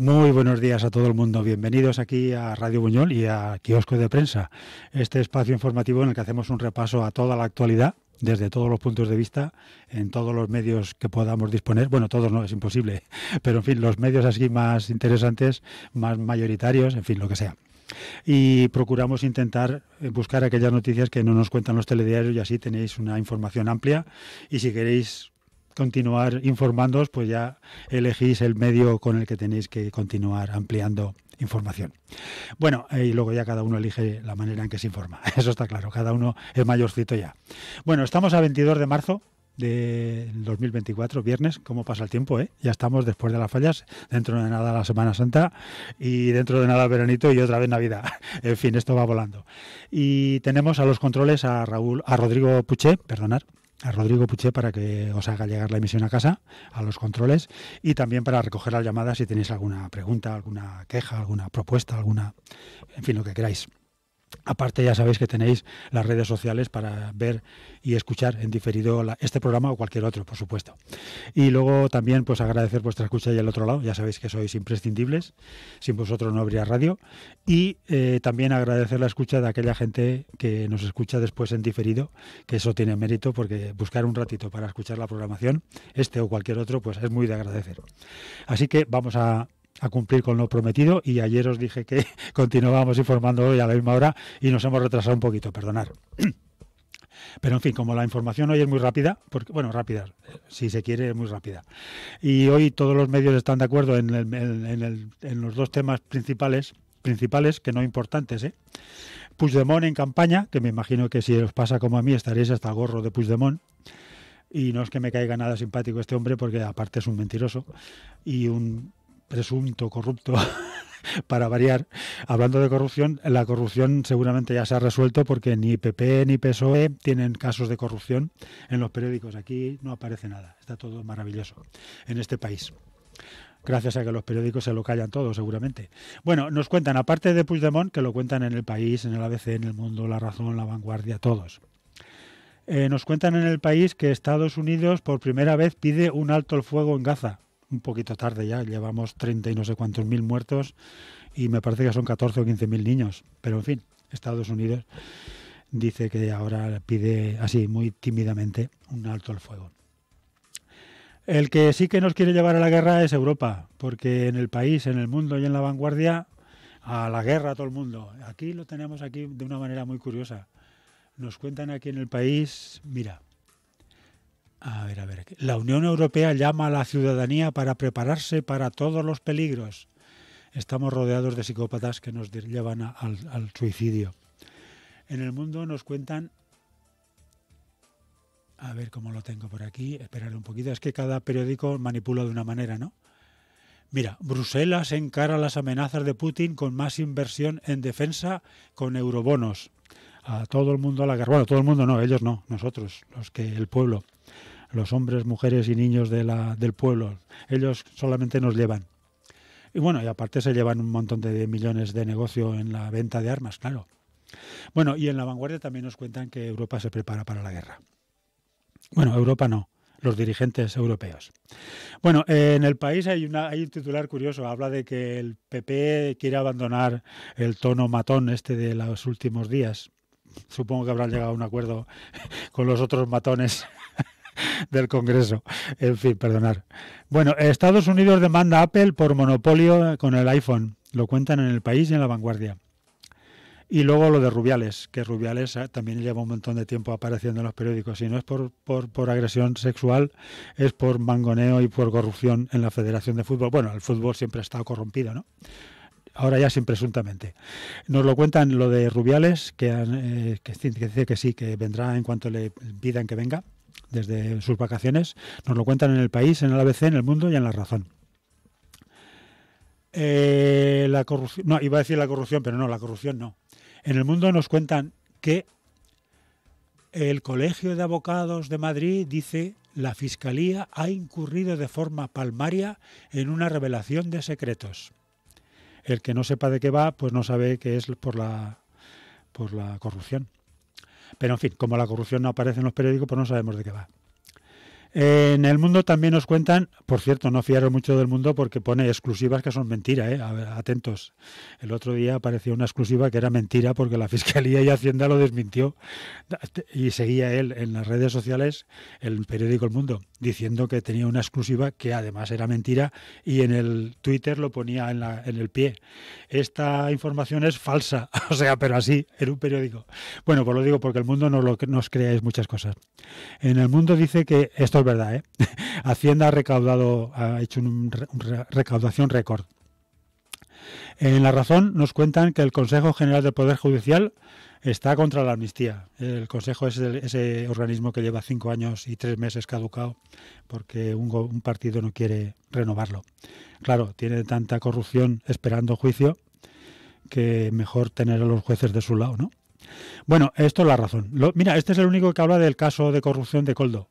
Muy buenos días a todo el mundo. Bienvenidos aquí a Radio Buñol y a Kiosco de Prensa, este espacio informativo en el que hacemos un repaso a toda la actualidad desde todos los puntos de vista, en todos los medios que podamos disponer. Bueno, todos no, es imposible, pero en fin, los medios así más interesantes, más mayoritarios, en fin, lo que sea. Y procuramos intentar eh, buscar aquellas noticias que no nos cuentan los telediarios y así tenéis una información amplia. Y si queréis continuar informándoos, pues ya elegís el medio con el que tenéis que continuar ampliando información. Bueno, eh, y luego ya cada uno elige la manera en que se informa. Eso está claro, cada uno es mayorcito ya. Bueno, estamos a 22 de marzo de 2024, viernes, cómo pasa el tiempo, ¿eh? Ya estamos después de las fallas, dentro de nada la Semana Santa y dentro de nada veranito y otra vez Navidad. En fin, esto va volando. Y tenemos a los controles a Raúl, a Rodrigo Puché, perdonar, a Rodrigo Puché para que os haga llegar la emisión a casa, a los controles, y también para recoger las llamadas si tenéis alguna pregunta, alguna queja, alguna propuesta, alguna, en fin, lo que queráis. Aparte ya sabéis que tenéis las redes sociales para ver y escuchar en diferido este programa o cualquier otro, por supuesto. Y luego también pues agradecer vuestra escucha y al otro lado, ya sabéis que sois imprescindibles, sin vosotros no habría radio. Y eh, también agradecer la escucha de aquella gente que nos escucha después en diferido, que eso tiene mérito porque buscar un ratito para escuchar la programación, este o cualquier otro, pues es muy de agradecer. Así que vamos a a cumplir con lo prometido y ayer os dije que continuábamos informando hoy a la misma hora y nos hemos retrasado un poquito, perdonar. Pero en fin, como la información hoy es muy rápida, porque, bueno, rápida, si se quiere, es muy rápida. Y hoy todos los medios están de acuerdo en, los dos temas principales, principales que no importantes. ¿eh? Puigdemont en campaña, que me imagino que si os pasa como a mí estaréis hasta gorro de Puigdemont. Y no es que me caiga nada simpático este hombre, porque aparte es un mentiroso y un presunto corrupto para variar. Hablando de corrupción, la corrupción seguramente ya se ha resuelto porque ni PP ni PSOE tienen casos de corrupción en los periódicos. Aquí no aparece nada. Está todo maravilloso en este país. Gracias a que los periódicos se lo callan todo, seguramente. Bueno, nos cuentan, aparte de Puigdemont, que lo cuentan en el país, en el ABC, en el mundo, La Razón, La Vanguardia, todos. Eh, nos cuentan en el país que Estados Unidos por primera vez pide un alto el fuego en Gaza un poquito tarde ya, llevamos 30 y no sé cuántos mil muertos y me parece que son 14 o 15 mil niños, pero en fin, Estados Unidos dice que ahora pide así muy tímidamente un alto al fuego. El que sí que nos quiere llevar a la guerra es Europa, porque en el país, en el mundo y en la vanguardia, a la guerra todo el mundo. Aquí lo tenemos aquí de una manera muy curiosa. Nos cuentan aquí en el país, mira, a ver, a ver. La Unión Europea llama a la ciudadanía para prepararse para todos los peligros. Estamos rodeados de psicópatas que nos llevan al, suicidio. En el mundo nos cuentan a ver cómo lo tengo por aquí. Esperar un poquito. Es que cada periódico manipula de una manera, ¿no? Mira, Bruselas encara las amenazas de Putin con más inversión en defensa con eurobonos. A todo el mundo a la guerra. Bueno, todo el mundo no, ellos no, nosotros, los que el pueblo los hombres, mujeres y niños de la, del pueblo. Ellos solamente nos llevan. Y bueno, y aparte se llevan un montón de millones de negocio en la venta de armas, claro. Bueno, y en la vanguardia también nos cuentan que Europa se prepara para la guerra. Bueno, Europa no, los dirigentes europeos. Bueno, en el país hay, una, hay un titular curioso, habla de que el PP quiere abandonar el tono matón este de los últimos días. Supongo que habrán llegado a un acuerdo con los otros matones del Congreso. En fin, perdonar. Bueno, Estados Unidos demanda Apple por monopolio con el iPhone. Lo cuentan en el país y en la vanguardia. Y luego lo de Rubiales, que Rubiales eh, también lleva un montón de tiempo apareciendo en los periódicos. Y no es por, por, agresión sexual, es por mangoneo y por corrupción en la Federación de Fútbol. Bueno, el fútbol siempre ha estado corrompido, ¿no? Ahora ya sin presuntamente. Nos lo cuentan lo de Rubiales, eh, que dice que sí, que vendrá en cuanto le pidan que venga, desde sus vacaciones, nos lo cuentan en el país, en el ABC, en el mundo y en la razón. Eh, la corrupción, no, iba a decir la corrupción, pero no, la corrupción no. En el mundo nos cuentan que el Colegio de Abogados de Madrid dice la Fiscalía ha incurrido de forma palmaria en una revelación de secretos. El que no sepa de qué va, pues no sabe que es por la, por la corrupción. Pero en fin, como la corrupción no aparece en los periódicos, pues no sabemos de qué va en el mundo también nos cuentan, por cierto, no fiaros mucho del mundo porque pone exclusivas que son mentiras. ¿eh? atentos. El otro día apareció una exclusiva que era mentira porque la Fiscalía y Hacienda lo desmintió y seguía él en las redes sociales, el periódico El Mundo, diciendo que tenía una exclusiva que además era mentira y en el Twitter lo ponía en, el pie. Esta información es falsa, o sea, pero así, en un periódico. Bueno, pues lo digo porque el mundo no nos creáis muchas cosas. En el mundo dice que esto es verdad, ¿eh? Hacienda ha recaudado, ha hecho una recaudación récord. En La Razón nos cuentan que el Consejo General del Poder Judicial está contra la amnistía. El Consejo es ese organismo que lleva cinco años y tres meses caducado porque un, partido no quiere renovarlo. Claro, tiene tanta corrupción esperando juicio que mejor tener a los jueces de su lado, ¿no? Bueno, esto es la razón. mira, este es el único que habla del caso de corrupción de Coldo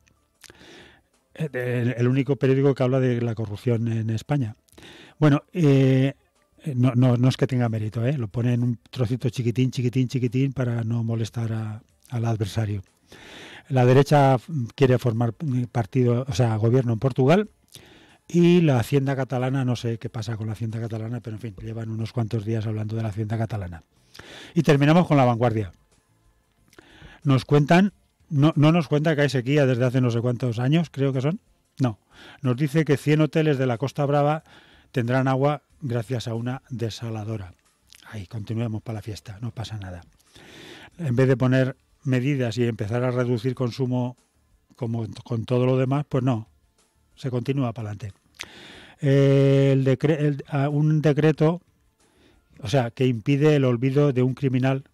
el, único periódico que habla de la corrupción en España. Bueno, eh, no, es que tenga mérito, ¿eh? lo pone en un trocito chiquitín, chiquitín, chiquitín para no molestar al adversario. La derecha quiere formar partido, o sea, gobierno en Portugal y la hacienda catalana, no sé qué pasa con la hacienda catalana, pero en fin, llevan unos cuantos días hablando de la hacienda catalana. Y terminamos con la vanguardia. Nos cuentan no, nos cuenta que hay sequía desde hace no sé cuántos años, creo que son. No, nos dice que 100 hoteles de la Costa Brava tendrán agua gracias a una desaladora. Ahí, continuemos para la fiesta, no pasa nada. En vez de poner medidas y empezar a reducir consumo como con todo lo demás, pues no, se continúa para adelante. Ah, un decreto, o sea, que impide el olvido de un criminal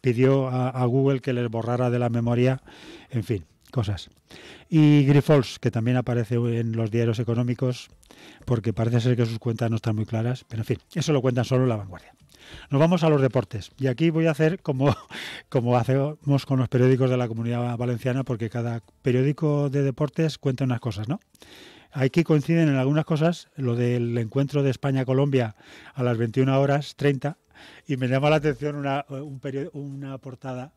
pidió a, Google que les borrara de la memoria, en fin, cosas. Y Grifols, que también aparece en los diarios económicos, porque parece ser que sus cuentas no están muy claras, pero en fin, eso lo cuentan solo la vanguardia. Nos vamos a los deportes. Y aquí voy a hacer como, como hacemos con los periódicos de la comunidad valenciana, porque cada periódico de deportes cuenta unas cosas, ¿no? Aquí coinciden en algunas cosas, lo del encuentro de España-Colombia a las 21 horas 30, y me llama la atención una, portada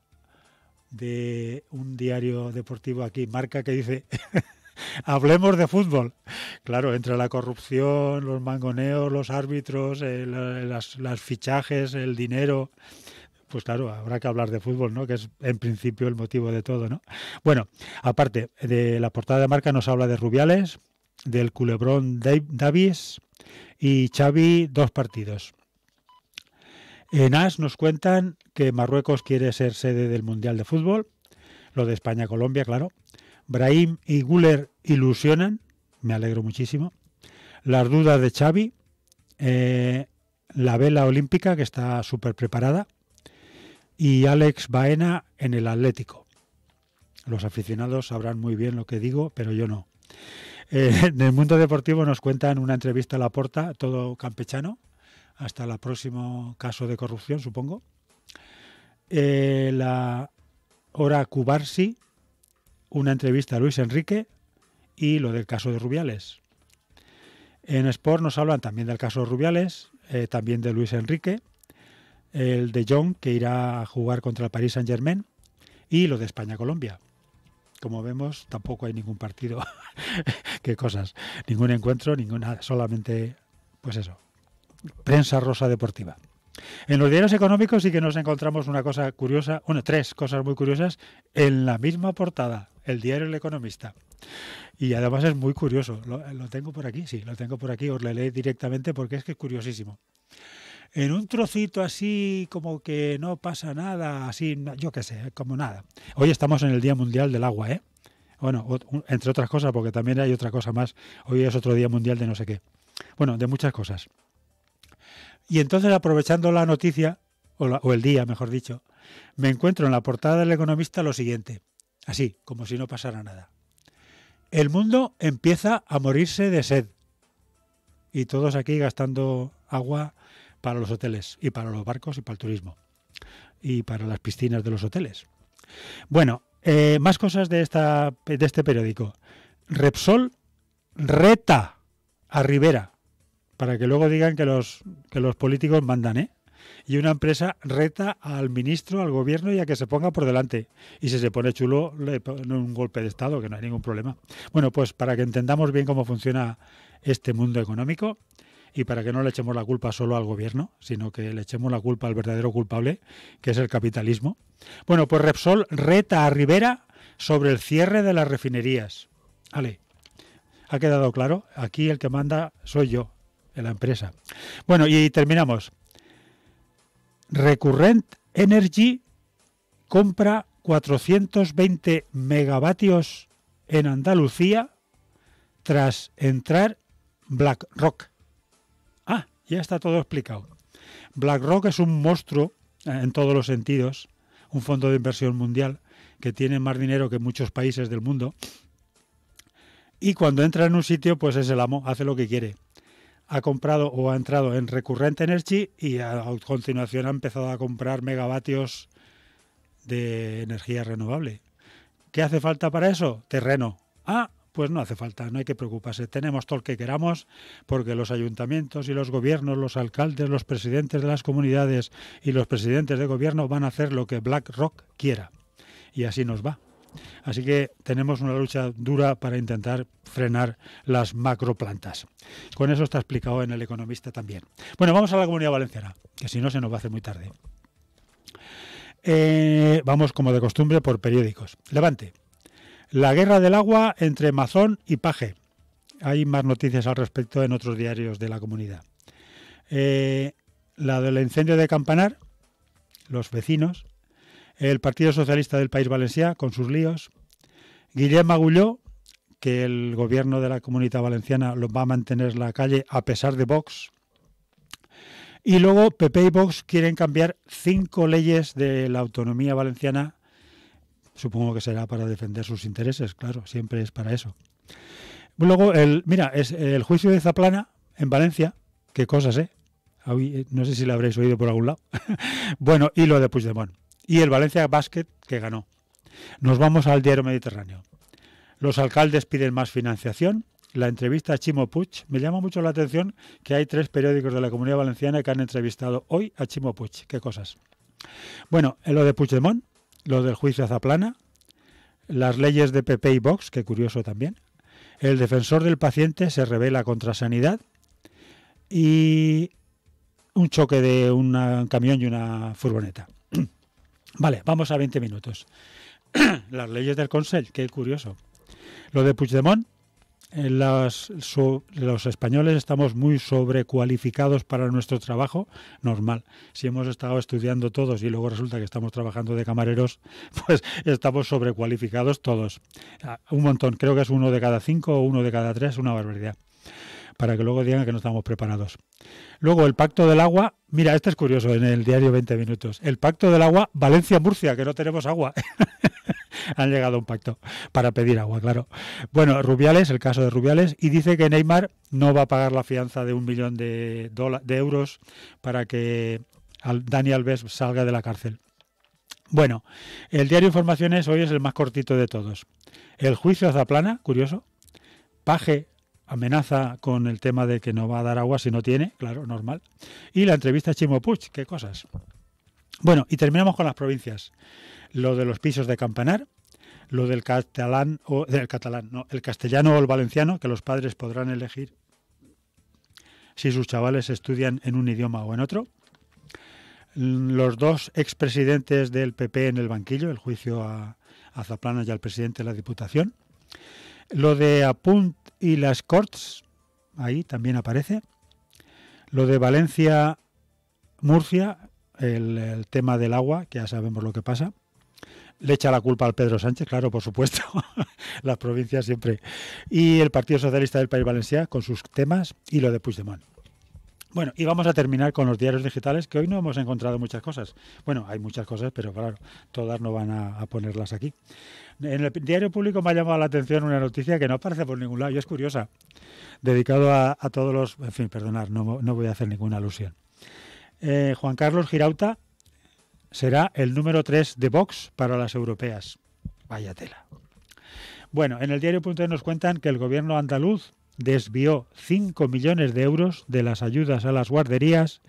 de un diario deportivo aquí, marca que dice, hablemos de fútbol. Claro, entre la corrupción, los mangoneos, los árbitros, eh, las, fichajes, el dinero, pues claro, habrá que hablar de fútbol, ¿no? Que es en principio el motivo de todo, ¿no? Bueno, aparte de la portada de marca nos habla de Rubiales, del culebrón Davis y Xavi dos partidos. En AS nos cuentan que Marruecos quiere ser sede del Mundial de Fútbol, lo de España-Colombia, claro. Brahim y Guller ilusionan, me alegro muchísimo. Las dudas de Xavi, eh, la vela olímpica que está súper preparada y Alex Baena en el Atlético. Los aficionados sabrán muy bien lo que digo, pero yo no. Eh, en el mundo deportivo nos cuentan una entrevista a la porta, todo campechano, hasta el próximo caso de corrupción, supongo. Eh, la hora Cubarsi, una entrevista a Luis Enrique y lo del caso de Rubiales. En Sport nos hablan también del caso de Rubiales, eh, también de Luis Enrique, el de Jong, que irá a jugar contra el Paris Saint Germain y lo de España-Colombia. Como vemos, tampoco hay ningún partido. Qué cosas. Ningún encuentro, ninguna. Solamente, pues eso, Prensa Rosa Deportiva. En los diarios económicos sí que nos encontramos una cosa curiosa, bueno, tres cosas muy curiosas en la misma portada, el diario El Economista. Y además es muy curioso, lo, tengo por aquí, sí, lo tengo por aquí, os lo leí directamente porque es que es curiosísimo. En un trocito así como que no pasa nada, así, yo qué sé, como nada. Hoy estamos en el Día Mundial del Agua, ¿eh? Bueno, entre otras cosas, porque también hay otra cosa más, hoy es otro Día Mundial de no sé qué. Bueno, de muchas cosas. Y entonces, aprovechando la noticia, o, el día, mejor dicho, me encuentro en la portada del Economista lo siguiente, así, como si no pasara nada. El mundo empieza a morirse de sed. Y todos aquí gastando agua para los hoteles y para los barcos y para el turismo y para las piscinas de los hoteles. Bueno, eh, más cosas de, esta, de este periódico. Repsol reta a Rivera para que luego digan que los, que los políticos mandan, ¿eh? Y una empresa reta al ministro, al gobierno y a que se ponga por delante. Y si se pone chulo, le pone un golpe de Estado, que no hay ningún problema. Bueno, pues para que entendamos bien cómo funciona este mundo económico y para que no le echemos la culpa solo al gobierno, sino que le echemos la culpa al verdadero culpable, que es el capitalismo. Bueno, pues Repsol reta a Rivera sobre el cierre de las refinerías. vale ¿ha quedado claro? Aquí el que manda soy yo, en la empresa. Bueno, y terminamos. Recurrent Energy compra 420 megavatios en Andalucía tras entrar BlackRock. Ah, ya está todo explicado. BlackRock es un monstruo eh, en todos los sentidos, un fondo de inversión mundial que tiene más dinero que muchos países del mundo. Y cuando entra en un sitio, pues es el amo, hace lo que quiere ha comprado o ha entrado en recurrente Energy y a continuación ha empezado a comprar megavatios de energía renovable. ¿Qué hace falta para eso? Terreno. Ah, pues no hace falta, no hay que preocuparse. Tenemos todo lo que queramos porque los ayuntamientos y los gobiernos, los alcaldes, los presidentes de las comunidades y los presidentes de gobierno van a hacer lo que BlackRock quiera. Y así nos va. Así que tenemos una lucha dura para intentar frenar las macroplantas. Con eso está explicado en El Economista también. Bueno, vamos a la comunidad valenciana, que si no se nos va a hacer muy tarde. Eh, vamos como de costumbre por periódicos. Levante. La guerra del agua entre Mazón y Paje. Hay más noticias al respecto en otros diarios de la comunidad. Eh, la del incendio de Campanar, los vecinos el Partido Socialista del País Valencià, con sus líos, Guillem Agulló, que el gobierno de la Comunidad Valenciana lo va a mantener la calle a pesar de Vox, y luego Pepe y Vox quieren cambiar cinco leyes de la autonomía valenciana. Supongo que será para defender sus intereses, claro, siempre es para eso. Luego, el, mira, es el juicio de Zaplana en Valencia. Qué cosas, ¿eh? no sé si lo habréis oído por algún lado. bueno, y lo de Puigdemont y el Valencia Basket, que ganó. Nos vamos al diario Mediterráneo. Los alcaldes piden más financiación. La entrevista a Chimo Puch. Me llama mucho la atención que hay tres periódicos de la Comunidad Valenciana que han entrevistado hoy a Chimo Puig. Qué cosas. Bueno, eh, lo de Puigdemont, lo del juicio a Zaplana, las leyes de PP y Vox, que curioso también. El defensor del paciente se revela contra sanidad y un choque de un camión y una furgoneta. Vale, vamos a 20 minutos. Las leyes del Consell, qué curioso. Lo de Puigdemont, eh, las, los españoles estamos muy sobrecualificados para nuestro trabajo, normal. Si hemos estado estudiando todos y luego resulta que estamos trabajando de camareros, pues estamos sobrecualificados todos. Ah, un montón, creo que es uno de cada cinco o uno de cada tres, una barbaridad para que luego digan que no estamos preparados. Luego, el pacto del agua, mira, este es curioso en el diario 20 minutos, el pacto del agua Valencia-Murcia, que no tenemos agua. Han llegado a un pacto para pedir agua, claro. Bueno, Rubiales, el caso de Rubiales, y dice que Neymar no va a pagar la fianza de un millón de, euros para que Dani Alves salga de la cárcel. Bueno, el diario Informaciones hoy es el más cortito de todos. El juicio a Zaplana, curioso. Paje amenaza con el tema de que no va a dar agua si no tiene, claro, normal. Y la entrevista a Chimo Puig, qué cosas. Bueno, y terminamos con las provincias. Lo de los pisos de Campanar, lo del catalán o del catalán, el castellano o el valenciano que los padres podrán elegir si sus chavales estudian en un idioma o en otro. Los dos expresidentes del PP en el banquillo, el juicio a, a Zaplana y al presidente de la Diputación. Lo de Apunt y las Cortes, ahí también aparece. Lo de Valencia, Murcia, el, tema del agua, que ya sabemos lo que pasa le echa la culpa al Pedro Sánchez, claro, por supuesto, las provincias siempre. Y el Partido Socialista del País Valenciano con sus temas y lo de Puigdemont. Bueno, y vamos a terminar con los diarios digitales, que hoy no hemos encontrado muchas cosas. Bueno, hay muchas cosas, pero claro, todas no van a, ponerlas aquí. En el diario público me ha llamado la atención una noticia que no aparece por ningún lado y es curiosa, dedicado a, todos los... En fin, perdonar, no, voy a hacer ninguna alusión. Eh, Juan Carlos Girauta será el número 3 de Vox para las europeas. Vaya tela. Bueno, en el diario Punto nos cuentan que el gobierno andaluz desvió 5 millones de euros de las ayudas a las guarderías.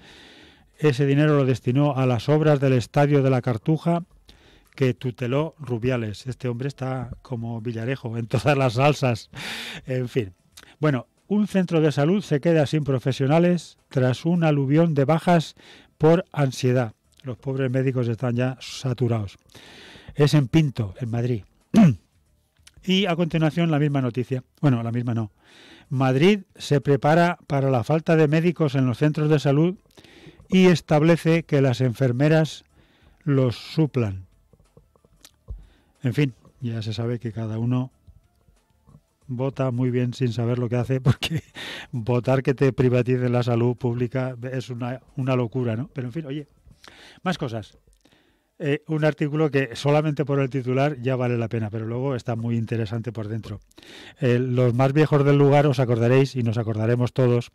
Ese dinero lo destinó a las obras del Estadio de la Cartuja que tuteló Rubiales. Este hombre está como Villarejo en todas las salsas. En fin. Bueno, un centro de salud se queda sin profesionales tras un aluvión de bajas por ansiedad. Los pobres médicos están ya saturados. Es en Pinto, en Madrid. y a continuación la misma noticia. Bueno, la misma no. Madrid se prepara para la falta de médicos en los centros de salud y establece que las enfermeras los suplan. En fin, ya se sabe que cada uno vota muy bien sin saber lo que hace, porque votar que te privatice la salud pública es una, una locura, ¿no? Pero en fin, oye, más cosas. Eh, un artículo que solamente por el titular ya vale la pena, pero luego está muy interesante por dentro. Eh, los más viejos del lugar os acordaréis y nos acordaremos todos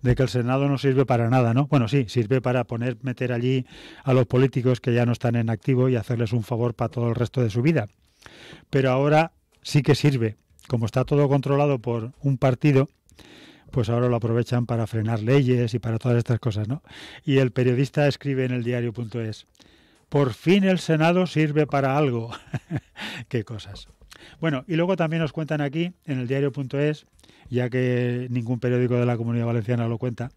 de que el Senado no sirve para nada, ¿no? Bueno, sí, sirve para poner, meter allí a los políticos que ya no están en activo y hacerles un favor para todo el resto de su vida. Pero ahora sí que sirve. Como está todo controlado por un partido, pues ahora lo aprovechan para frenar leyes y para todas estas cosas, ¿no? Y el periodista escribe en el diario.es. Por fin el Senado sirve para algo. Qué cosas. Bueno, y luego también nos cuentan aquí, en el diario.es, ya que ningún periódico de la Comunidad Valenciana lo cuenta,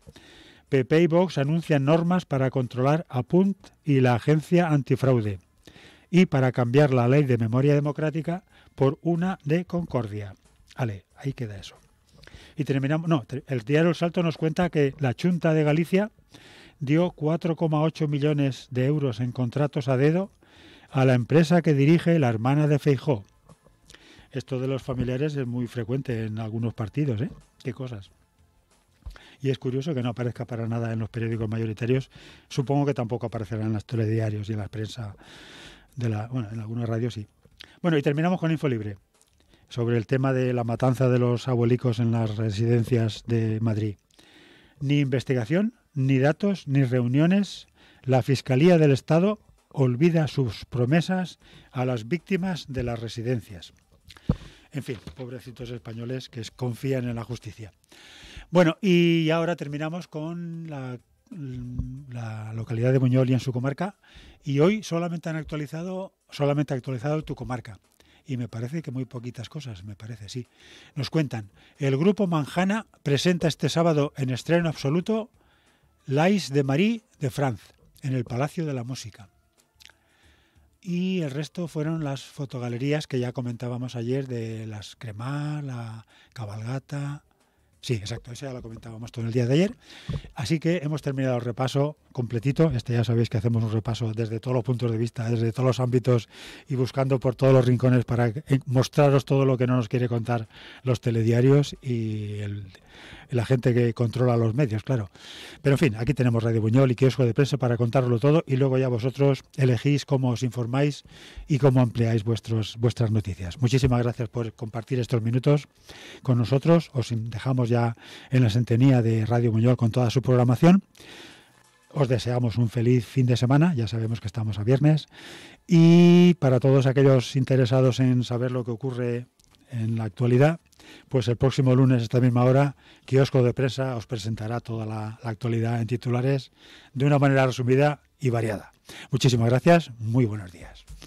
PP y Vox anuncian normas para controlar a Punt y la Agencia Antifraude y para cambiar la ley de memoria democrática por una de concordia. Vale, ahí queda eso. Y terminamos, no, el diario El Salto nos cuenta que la Junta de Galicia dio 4,8 millones de euros en contratos a dedo a la empresa que dirige la hermana de Feijó. Esto de los familiares es muy frecuente en algunos partidos, ¿eh? Qué cosas. Y es curioso que no aparezca para nada en los periódicos mayoritarios. Supongo que tampoco aparecerá en los telediarios y en la prensa de la, bueno, en algunas radios sí. Bueno, y terminamos con Info Libre sobre el tema de la matanza de los abuelicos en las residencias de Madrid. Ni investigación ni datos, ni reuniones, la Fiscalía del Estado olvida sus promesas a las víctimas de las residencias. En fin, pobrecitos españoles que confían en la justicia. Bueno, y ahora terminamos con la, localidad de Buñol y en su comarca. Y hoy solamente han actualizado, solamente actualizado tu comarca. Y me parece que muy poquitas cosas, me parece, sí. Nos cuentan, el grupo Manjana presenta este sábado en estreno absoluto Lais de Marie de France, en el Palacio de la Música. Y el resto fueron las fotogalerías que ya comentábamos ayer de las Cremar, la Cabalgata, Sí, exacto, eso ya lo comentábamos todo el día de ayer. Así que hemos terminado el repaso completito. Este ya sabéis que hacemos un repaso desde todos los puntos de vista, desde todos los ámbitos y buscando por todos los rincones para eh, mostraros todo lo que no nos quiere contar los telediarios y la gente que controla los medios, claro. Pero en fin, aquí tenemos Radio Buñol y Kiosco de Prensa para contarlo todo y luego ya vosotros elegís cómo os informáis y cómo ampliáis vuestros, vuestras noticias. Muchísimas gracias por compartir estos minutos con nosotros. Os dejamos ya en la centenía de Radio Muñol con toda su programación. Os deseamos un feliz fin de semana, ya sabemos que estamos a viernes. Y para todos aquellos interesados en saber lo que ocurre en la actualidad, pues el próximo lunes a esta misma hora, Kiosco de Presa os presentará toda la actualidad en titulares de una manera resumida y variada. Muchísimas gracias, muy buenos días.